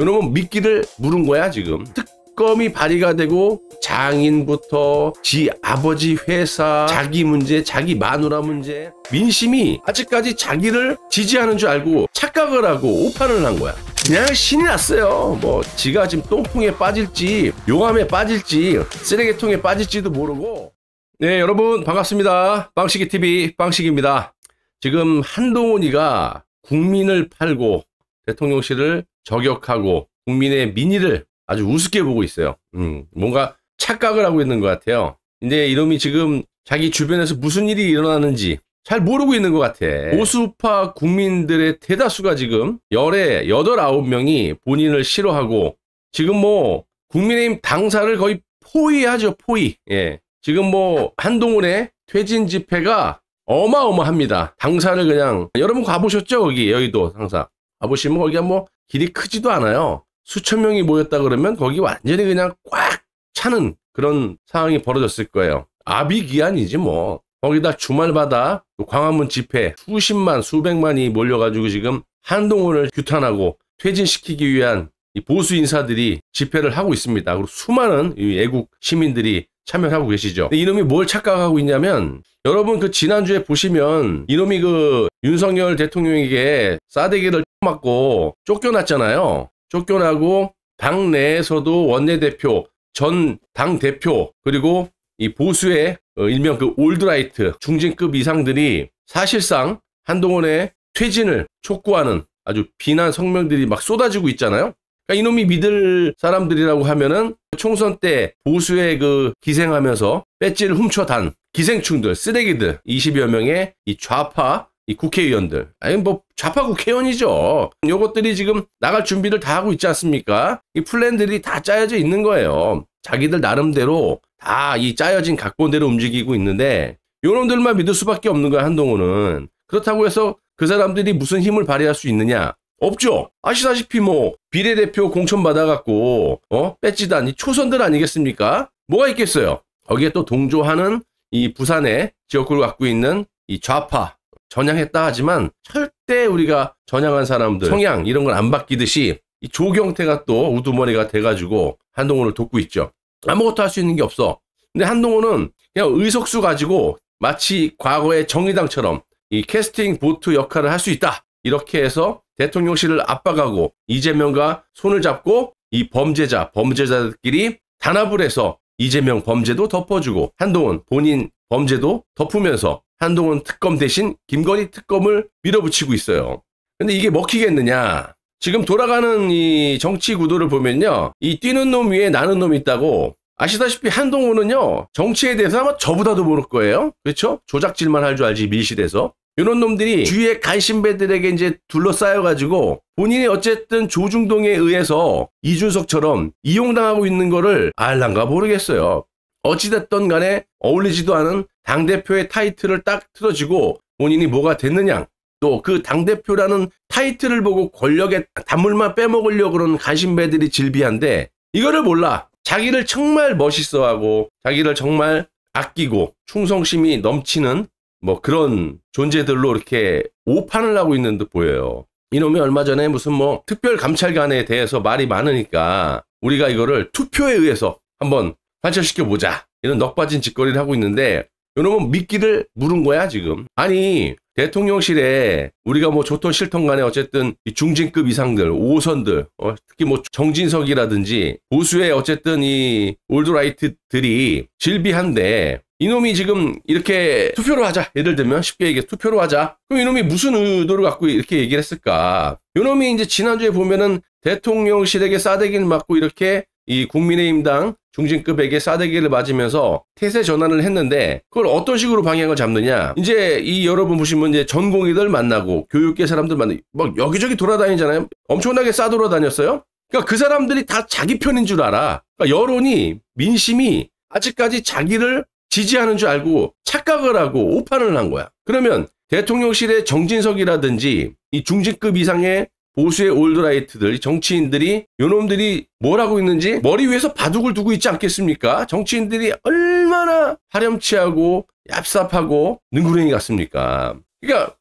여러분 미끼를 물은 거야 지금. 특검이 발의가 되고 장인부터 지 아버지 회사, 자기 문제, 자기 마누라 문제 민심이 아직까지 자기를 지지하는 줄 알고 착각을 하고 오판을 한 거야. 그냥 신이 났어요. 뭐 지가 지금 똥통에 빠질지 용암에 빠질지 쓰레기통에 빠질지도 모르고 네 여러분 반갑습니다. 빵식이TV 빵식입니다. 지금 한동훈이가 국민을 팔고 대통령실을 저격하고 국민의 민의를 아주 우습게 보고 있어요. 음, 뭔가 착각을 하고 있는 것 같아요. 근데 이놈이 지금 자기 주변에서 무슨 일이 일어나는지 잘 모르고 있는 것 같아. 보수파 국민들의 대다수가 지금 열에 여덟 아홉 명이 본인을 싫어하고 지금 뭐 국민의힘 당사를 거의 포위하죠, 포위. 예. 지금 뭐 한동훈의 퇴진 집회가 어마어마합니다. 당사를 그냥 여러분 가보셨죠 여기 여의도 당사 가보시면 거기가 뭐 길이 크지도 않아요. 수천 명이 모였다 그러면 거기 완전히 그냥 꽉 차는 그런 상황이 벌어졌을 거예요. 아비기한이지 뭐. 거기다 주말마다 광화문 집회 수십만 수백만이 몰려가지고 지금 한동훈을 규탄하고 퇴진시키기 위한 보수 인사들이 집회를 하고 있습니다. 그리고 수많은 애국 시민들이 참여하고 를 계시죠. 이놈이 뭘 착각하고 있냐면 여러분 그 지난주에 보시면 이놈이 그 윤석열 대통령에게 싸대기를 맞고 쫓겨났잖아요. 쫓겨나고 당 내에서도 원내대표, 전 당 대표 그리고 이 보수의 어, 일명 그 올드라이트 중진급 이상들이 사실상 한동훈의 퇴진을 촉구하는 아주 비난 성명들이 막 쏟아지고 있잖아요. 그러니까 이놈이 믿을 사람들이라고 하면은 총선 때보수의그 기생하면서 배지를 훔쳐단 기생충들, 쓰레기들 20여 명의 이 좌파 이 국회의원들. 아니, 뭐, 좌파 국회의원이죠. 요것들이 지금 나갈 준비를 다 하고 있지 않습니까? 이 플랜들이 다 짜여져 있는 거예요. 자기들 나름대로 다 이 짜여진 각본대로 움직이고 있는데, 요놈들만 믿을 수밖에 없는 거야, 한동훈은. 그렇다고 해서 그 사람들이 무슨 힘을 발휘할 수 있느냐? 없죠. 아시다시피 뭐 비례대표 공천 받아갖고 어뺏지단이 초선들 아니겠습니까? 뭐가 있겠어요? 거기에 또 동조하는 이 부산의 지역구를 갖고 있는 이 좌파 전향했다 하지만 절대 우리가 전향한 사람들 네. 성향 이런 걸 안 바뀌듯이 이 조경태가 또 우두머리가 돼가지고 한동훈을 돕고 있죠. 아무것도 할 수 있는 게 없어. 근데 한동훈은 그냥 의석수 가지고 마치 과거의 정의당처럼 이 캐스팅 보트 역할을 할 수 있다. 이렇게 해서 대통령실을 압박하고 이재명과 손을 잡고 이 범죄자, 범죄자들끼리 단합을 해서 이재명 범죄도 덮어주고 한동훈 본인 범죄도 덮으면서 한동훈 특검 대신 김건희 특검을 밀어붙이고 있어요. 근데 이게 먹히겠느냐? 지금 돌아가는 이 정치 구도를 보면요. 이 뛰는 놈 위에 나는 놈이 있다고 아시다시피 한동훈은요 정치에 대해서 아마 저보다도 모를 거예요 그렇죠 조작질만 할 줄 알지 밀실에서 이런 놈들이 주위의 간신배들에게 이제 둘러싸여가지고 본인이 어쨌든 조중동에 의해서 이준석처럼 이용당하고 있는 거를 알란가 모르겠어요. 어찌됐든 간에 어울리지도 않은 당대표의 타이틀을 딱 틀어지고 본인이 뭐가 됐느냐. 또 그 당대표라는 타이틀을 보고 권력의 단물만 빼먹으려고 그런는 간신배들이 질비한데 이거를 몰라. 자기를 정말 멋있어하고 자기를 정말 아끼고 충성심이 넘치는 뭐 그런 존재들로 이렇게 오판을 하고 있는 듯 보여요. 이놈이 얼마 전에 무슨 뭐 특별 감찰관에 대해서 말이 많으니까 우리가 이거를 투표에 의해서 한번 관철시켜 보자 이런 넉빠진 짓거리를 하고 있는데 이놈은 미끼를 물은 거야 지금. 아니 대통령실에 우리가 뭐 좋던 싫던 간에 어쨌든 중진급 이상들, 5선들, 어, 특히 뭐 정진석이라든지 보수의 어쨌든 이 올드라이트들이 질비한데 이놈이 지금 이렇게 투표를 하자. 예를 들면 쉽게 얘기해 투표를 하자. 그럼 이놈이 무슨 의도를 갖고 이렇게 얘기를 했을까? 이놈이 이제 지난주에 보면은 대통령실에게 싸대기를 맞고 이렇게 이 국민의힘당 중진급에게 싸대기를 맞으면서 태세 전환을 했는데 그걸 어떤 식으로 방향을 잡느냐 이제 이 여러분 보시면 이제 전공의들 만나고 교육계 사람들 만나고 막 여기저기 돌아다니잖아요 엄청나게 싸돌아다녔어요 그러니까 그 사람들이 다 자기 편인 줄 알아 그러니까 여론이 민심이 아직까지 자기를 지지하는 줄 알고 착각을 하고 오판을 한 거야. 그러면 대통령실의 정진석이라든지 이 중진급 이상의 보수의 올드라이트들, 정치인들이 요놈들이 뭘 하고 있는지 머리 위에서 바둑을 두고 있지 않겠습니까? 정치인들이 얼마나 파렴치하고 얍삽하고 능구렁이 같습니까? 그러니까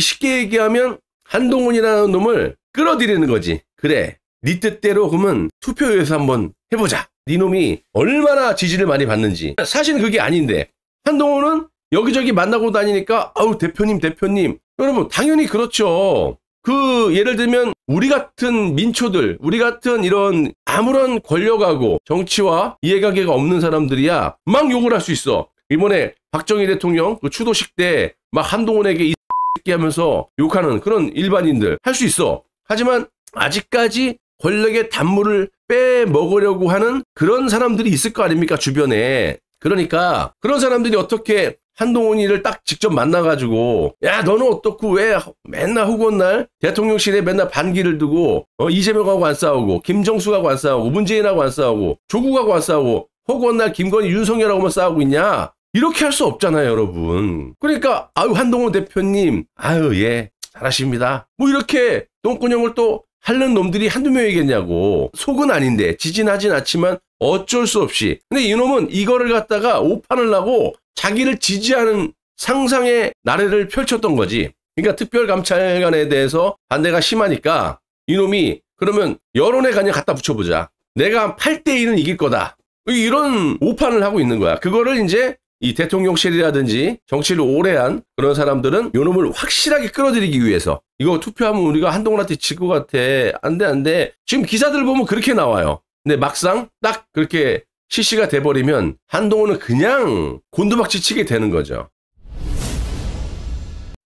쉽게 얘기하면 한동훈이라는 놈을 끌어들이는 거지. 그래, 니 뜻대로 그러면 투표에서 한번 해보자. 니놈이 네 얼마나 지지를 많이 받는지. 사실 그게 아닌데 한동훈은 여기저기 만나고 다니니까 아우 대표님 대표님 여러분 당연히 그렇죠. 그 예를 들면 우리 같은 민초들, 우리 같은 이런 아무런 권력하고 정치와 이해관계가 없는 사람들이야 막 욕을 할 수 있어. 이번에 박정희 대통령 그 추도식 때 막 한동훈에게 이 x 게 하면서 욕하는 그런 일반인들 할 수 있어. 하지만 아직까지 권력의 단물을 빼먹으려고 하는 그런 사람들이 있을 거 아닙니까, 주변에. 그러니까 그런 사람들이 어떻게 한동훈이를 딱 직접 만나가지고 야 너는 어떻고 왜 맨날 후건 날 대통령실에 맨날 반기를 두고 어, 이재명하고 안 싸우고 김정수하고 안 싸우고 문재인하고 안 싸우고 조국하고 안 싸우고 허구날 김건희 윤석열하고만 싸우고 있냐 이렇게 할 수 없잖아요 여러분 그러니까 아유 한동훈 대표님 아유 예 잘하십니다 뭐 이렇게 똥꾸녕을 또 하는 놈들이 한두 명이겠냐고. 속은 아닌데 지진하진 않지만 어쩔 수 없이. 근데 이놈은 이거를 갖다가 오판을 하고 자기를 지지하는 상상의 나래를 펼쳤던 거지. 그러니까 특별감찰관에 대해서 반대가 심하니까 이놈이 그러면 여론에 가냥 갖다 붙여보자. 내가 8대1은 이길 거다. 이런 오판을 하고 있는 거야. 그거를 이제 이 대통령실이라든지 정치를 오래 한 그런 사람들은 요놈을 확실하게 끌어들이기 위해서 이거 투표하면 우리가 한동훈한테 질것 같아. 안 돼, 안 돼. 지금 기사들 보면 그렇게 나와요. 근데 막상 딱 그렇게 실시가 돼버리면 한동훈은 그냥 곤두박질 치게 되는 거죠.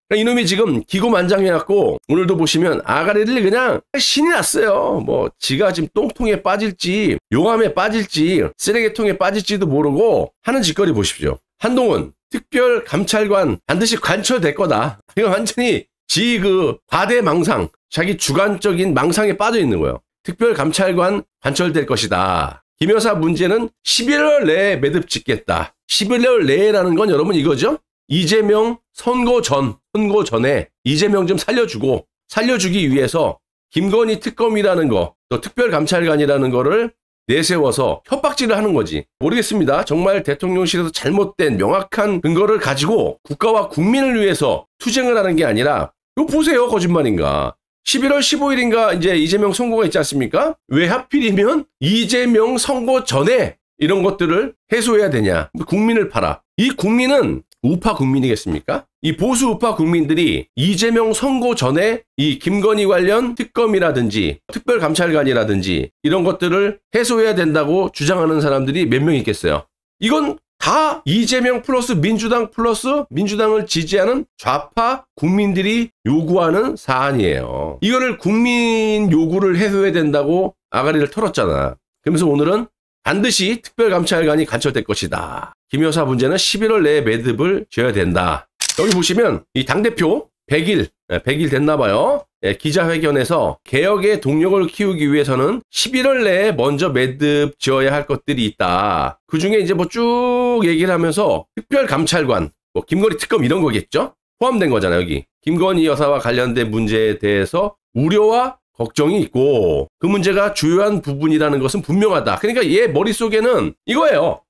그러니까 이놈이 지금 기고만장해갖고 오늘도 보시면 아가리를 그냥 신이 났어요. 뭐 지가 지금 똥통에 빠질지 용암에 빠질지 쓰레기통에 빠질지도 모르고 하는 짓거리 보십시오. 한동훈 특별 감찰관 반드시 관철될 거다. 이건 완전히 지그 과대 망상, 자기 주관적인 망상에 빠져 있는 거예요. 특별 감찰관 관철될 것이다. 김 여사 문제는 11월 내에 매듭 짓겠다. 11월 내라는 건 여러분 이거죠? 이재명 선거 전, 선거 전에 이재명 좀 살려주고 살려주기 위해서 김건희 특검이라는 거, 또 특별감찰관이라는 거를 내세워서 협박질을 하는 거지. 모르겠습니다. 정말 대통령실에서 잘못된 명확한 근거를 가지고 국가와 국민을 위해서 투쟁을 하는 게 아니라 이거 보세요. 거짓말인가. 11월 15일인가 이제 이재명 선고가 있지 않습니까? 왜 하필이면 이재명 선고 전에 이런 것들을 해소해야 되냐. 국민을 팔아. 이 국민은 우파 국민이겠습니까? 이 보수 우파 국민들이 이재명 선거 전에 이 김건희 관련 특검이라든지 특별감찰관이라든지 이런 것들을 해소해야 된다고 주장하는 사람들이 몇 명 있겠어요? 이건 다 이재명 플러스 민주당 플러스 민주당을 지지하는 좌파 국민들이 요구하는 사안이에요. 이거를 국민 요구를 해소해야 된다고 아가리를 털었잖아. 그러면서 오늘은 반드시 특별감찰관이 간철될 것이다. 김 여사 문제는 11월 내에 매듭을 지어야 된다. 여기 보시면 이 당대표 100일, 100일 예, 됐나 봐요. 예, 기자회견에서 개혁의 동력을 키우기 위해서는 11월 내에 먼저 매듭 지어야 할 것들이 있다. 그 중에 이제 뭐 쭉 얘기를 하면서 특별감찰관, 뭐 김건희 특검 이런 거겠죠? 포함된 거잖아요, 여기. 김건희 여사와 관련된 문제에 대해서 우려와 걱정이 있고 그 문제가 주요한 부분이라는 것은 분명하다. 그러니까 얘 머릿속에는 이거예요.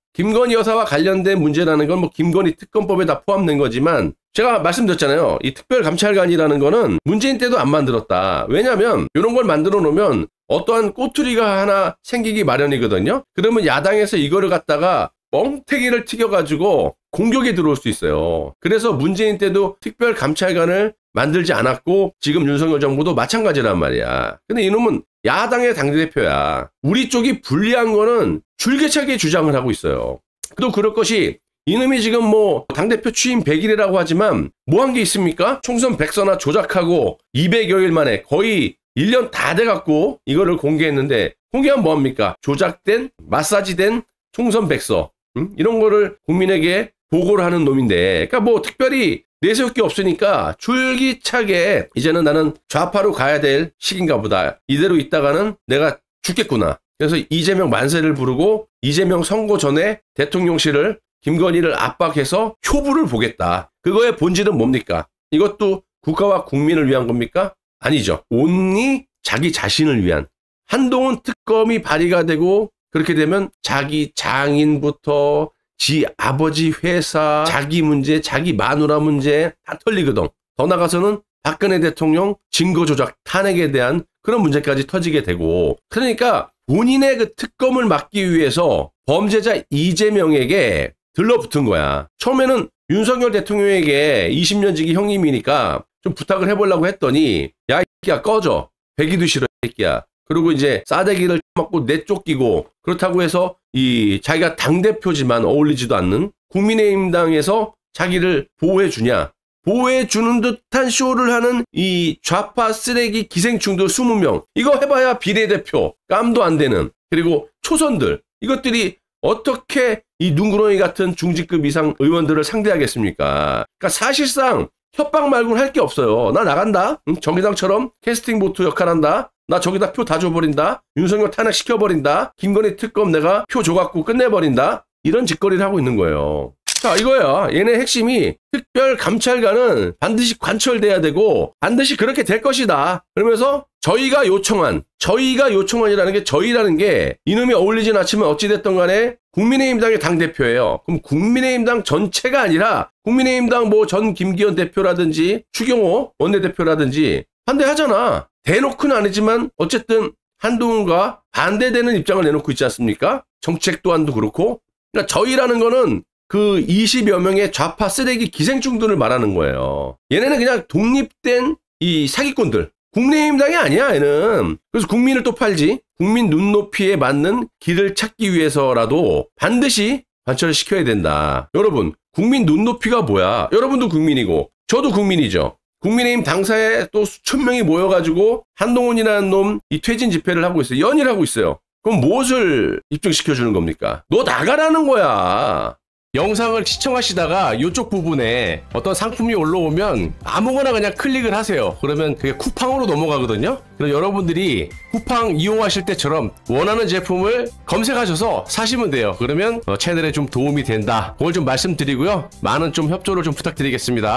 김건희 여사와 관련된 문제라는 건 뭐 김건희 특검법에 다 포함된 거지만 제가 말씀드렸잖아요. 이 특별감찰관이라는 거는 문재인 때도 안 만들었다. 왜냐하면 이런 걸 만들어 놓으면 어떠한 꼬투리가 하나 생기기 마련이거든요. 그러면 야당에서 이거를 갖다가 뻥태기를 튀겨가지고 공격에 들어올 수 있어요. 그래서 문재인 때도 특별 감찰관을 만들지 않았고 지금 윤석열 정부도 마찬가지란 말이야. 근데 이놈은 야당의 당대표야. 우리 쪽이 불리한 거는 줄기차게 주장을 하고 있어요. 또 그럴 것이 이놈이 지금 뭐 당대표 취임 100일이라고 하지만 뭐 한 게 있습니까? 총선 100서나 조작하고 200여일 만에 거의 1년 다 돼갖고 이거를 공개했는데 공개하면 뭐합니까? 조작된 마사지된 총선 100서 음? 이런 거를 국민에게 보고를 하는 놈인데, 그러니까 뭐 특별히 내세울 게 없으니까 줄기차게 이제는 나는 좌파로 가야 될 시기인가 보다. 이대로 있다가는 내가 죽겠구나. 그래서 이재명 만세를 부르고 이재명 선거 전에 대통령실을 김건희를 압박해서 효부를 보겠다. 그거의 본질은 뭡니까? 이것도 국가와 국민을 위한 겁니까? 아니죠. 온리 자기 자신을 위한. 한동훈 특검이 발의가 되고 그렇게 되면 자기 장인부터 지 아버지 회사, 자기 문제, 자기 마누라 문제 다 털리거든. 더 나가서는 박근혜 대통령 증거 조작 탄핵에 대한 그런 문제까지 터지게 되고 그러니까 본인의 그 특검을 막기 위해서 범죄자 이재명에게 들러붙은 거야. 처음에는 윤석열 대통령에게 20년 지기 형님이니까 좀 부탁을 해보려고 했더니 야 이끼야 꺼져. 배기도 싫어 이끼야. 그리고 이제 싸대기를 맞고 내쫓기고 그렇다고 해서 이 자기가 당대표지만 어울리지도 않는 국민의힘당에서 자기를 보호해 주냐 보호해 주는 듯한 쇼를 하는 이 좌파 쓰레기 기생충들 20명 이거 해봐야 비례대표 깜도 안 되는 그리고 초선들 이것들이 어떻게 이 눈구렁이 같은 중직급 이상 의원들을 상대하겠습니까? 그러니까 사실상 협박 말고는 할 게 없어요. 나 나간다. 응? 정의당처럼 캐스팅 보트 역할한다. 나 저기다 표 다 줘버린다. 윤석열 탄핵시켜버린다. 김건희 특검 내가 표 줘갖고 끝내버린다. 이런 짓거리를 하고 있는 거예요. 자, 이거예요 얘네 핵심이 특별 감찰관은 반드시 관철돼야 되고 반드시 그렇게 될 것이다. 그러면서 저희가 요청한, 저희가 요청한이라는 게 저희라는 게 이놈이 어울리진 않지만 어찌됐던 간에 국민의힘당의 당대표예요. 그럼 국민의힘당 전체가 아니라 국민의힘당 뭐 전 김기현 대표라든지 추경호 원내대표라든지 반대하잖아. 대놓고는 아니지만 어쨌든 한동훈과 반대되는 입장을 내놓고 있지 않습니까? 정책 또한도 그렇고. 그러니까 저희라는 거는 그 20여 명의 좌파 쓰레기 기생충들을 말하는 거예요. 얘네는 그냥 독립된 이 사기꾼들. 국민의힘당이 아니야, 얘는. 그래서 국민을 또 팔지. 국민 눈높이에 맞는 길을 찾기 위해서라도 반드시 관철을 시켜야 된다. 여러분, 국민 눈높이가 뭐야? 여러분도 국민이고, 저도 국민이죠. 국민의힘 당사에 또 수천 명이 모여가지고 한동훈이라는 놈이 퇴진 집회를 하고 있어요. 연일 하고 있어요. 그럼 무엇을 입증시켜 주는 겁니까? 너 나가라는 거야. 영상을 시청하시다가 이쪽 부분에 어떤 상품이 올라오면 아무거나 그냥 클릭을 하세요. 그러면 그게 쿠팡으로 넘어가거든요. 그럼 여러분들이 쿠팡 이용하실 때처럼 원하는 제품을 검색하셔서 사시면 돼요. 그러면 어, 채널에 좀 도움이 된다. 그걸 좀 말씀드리고요. 많은 좀 협조를 좀 부탁드리겠습니다.